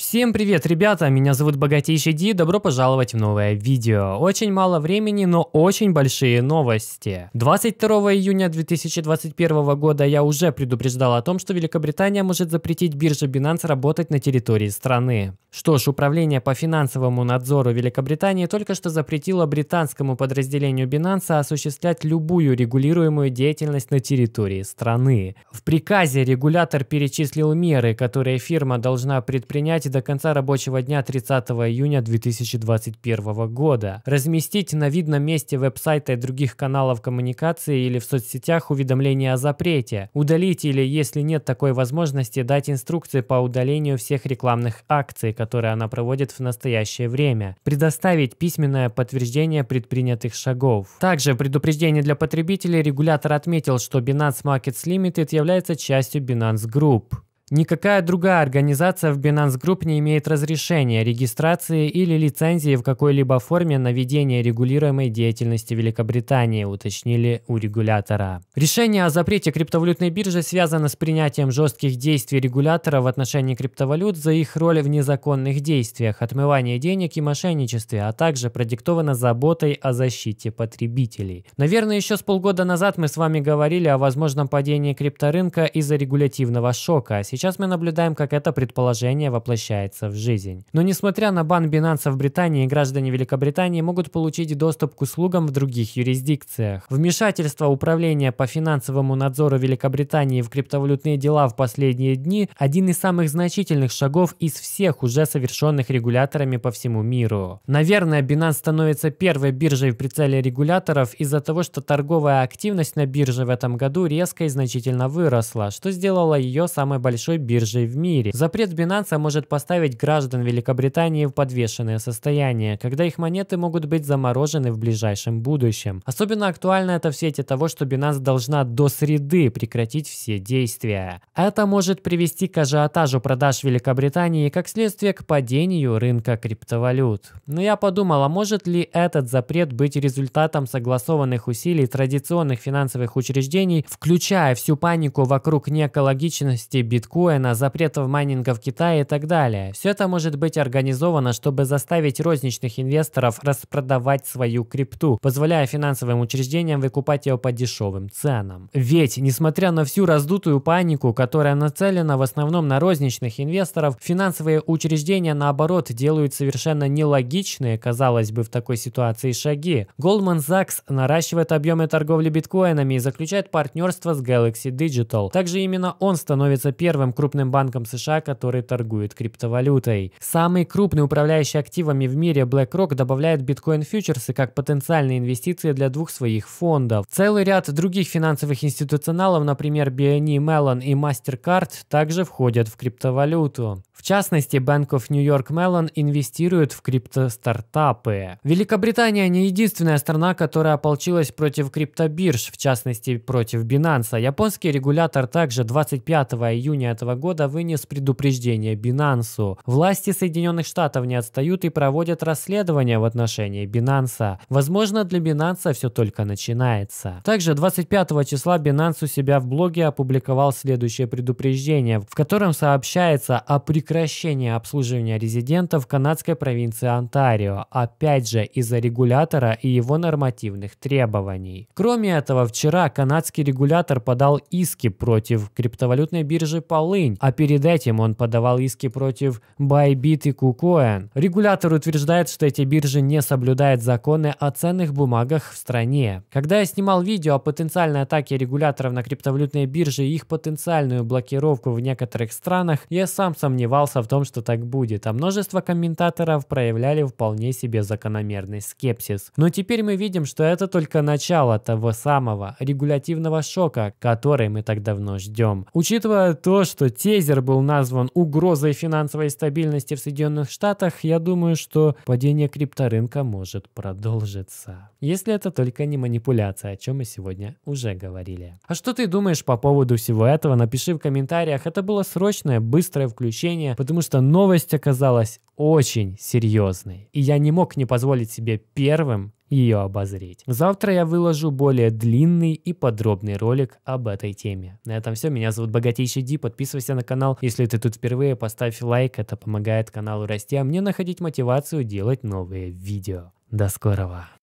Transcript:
Всем привет, ребята! Меня зовут Богатейший Ди, добро пожаловать в новое видео. Очень мало времени, но очень большие новости. 22 июня 2021 года я уже предупреждал о том, что Великобритания может запретить бирже Binance работать на территории страны. Что ж, Управление по финансовому надзору Великобритании только что запретило британскому подразделению Binance осуществлять любую регулируемую деятельность на территории страны. В приказе регулятор перечислил меры, которые фирма должна предпринять до конца рабочего дня 30 июня 2021 года. Разместить на видном месте веб-сайта и других каналов коммуникации или в соцсетях уведомления о запрете. Удалить или, если нет такой возможности, дать инструкции по удалению всех рекламных акций, которые она проводит в настоящее время. Предоставить письменное подтверждение предпринятых шагов. Также предупреждение для потребителей регулятор отметил, что Binance Markets Limited является частью Binance Group. Никакая другая организация в Binance Group не имеет разрешения, регистрации или лицензии в какой-либо форме на ведение регулируемой деятельности Великобритании, уточнили у регулятора. Решение о запрете криптовалютной биржи связано с принятием жестких действий регулятора в отношении криптовалют за их роль в незаконных действиях, отмывании денег и мошенничестве, а также продиктовано заботой о защите потребителей. Наверное, еще с полгода назад мы с вами говорили о возможном падении крипторынка из-за регулятивного шока, а сейчас Сейчас мы наблюдаем, как это предположение воплощается в жизнь. Но несмотря на бан Binance в Британии, граждане Великобритании могут получить доступ к услугам в других юрисдикциях. Вмешательство Управления по финансовому надзору Великобритании в криптовалютные дела в последние дни – один из самых значительных шагов из всех уже совершенных регуляторами по всему миру. Наверное, Binance становится первой биржей в прицеле регуляторов из-за того, что торговая активность на бирже в этом году резко и значительно выросла, что сделало ее самой большой большой биржей в мире. Запрет Binance может поставить граждан Великобритании в подвешенное состояние, когда их монеты могут быть заморожены в ближайшем будущем. Особенно актуально это в свете того, что Binance должна до среды прекратить все действия. Это может привести к ажиотажу продаж Великобритании и, как следствие, к падению рынка криптовалют. Но я подумал, а может ли этот запрет быть результатом согласованных усилий традиционных финансовых учреждений, включая всю панику вокруг неэкологичности биткоина биткоина, запретов майнинга в Китае и так далее. Все это может быть организовано, чтобы заставить розничных инвесторов распродавать свою крипту, позволяя финансовым учреждениям выкупать ее по дешевым ценам. Ведь, несмотря на всю раздутую панику, которая нацелена в основном на розничных инвесторов, финансовые учреждения, наоборот, делают совершенно нелогичные, казалось бы, в такой ситуации шаги. Goldman Sachs наращивает объемы торговли биткоинами и заключает партнерство с Galaxy Digital. Также именно он становится первым самым крупным банком США, который торгует криптовалютой. Самый крупный управляющий активами в мире BlackRock добавляет биткоин-фьючерсы как потенциальные инвестиции для двух своих фондов. Целый ряд других финансовых институционалов, например, BNE Mellon и MasterCard, также входят в криптовалюту. В частности, Bank of New York Mellon инвестирует в криптостартапы. Великобритания не единственная страна, которая ополчилась против криптобирж, в частности против Binance. Японский регулятор также 25 июня этого года вынес предупреждение Binance. Власти Соединенных Штатов не отстают и проводят расследование в отношении Binance. Возможно, для Binance все только начинается. Также 25 числа Binance у себя в блоге опубликовал следующее предупреждение, в котором сообщается о прекращении прекращение обслуживания резидентов канадской провинции Онтарио, опять же из-за регулятора и его нормативных требований. Кроме этого, вчера канадский регулятор подал иски против криптовалютной биржи Полынь, а перед этим он подавал иски против Bybit и KuCoin. Регулятор утверждает, что эти биржи не соблюдают законы о ценных бумагах в стране. Когда я снимал видео о потенциальной атаке регуляторов на криптовалютные биржи и их потенциальную блокировку в некоторых странах, я сам сомневался, сомневался в том, что так будет, а множество комментаторов проявляли вполне себе закономерный скепсис. Но теперь мы видим, что это только начало того самого регулятивного шока, который мы так давно ждем. Учитывая то, что тезер был назван угрозой финансовой стабильности в Соединенных Штатах, я думаю, что падение крипторынка может продолжиться. Если это только не манипуляция, о чем мы сегодня уже говорили. А что ты думаешь по поводу всего этого? Напиши в комментариях. Это было срочное, быстрое включение внимание, потому что новость оказалась очень серьезной, и я не мог не позволить себе первым ее обозреть. Завтра я выложу более длинный и подробный ролик об этой теме. На этом все. Меня зовут Богатейший Ди. Подписывайся на канал. Если ты тут впервые, поставь лайк. Это помогает каналу расти, а мне находить мотивацию делать новые видео. До скорого!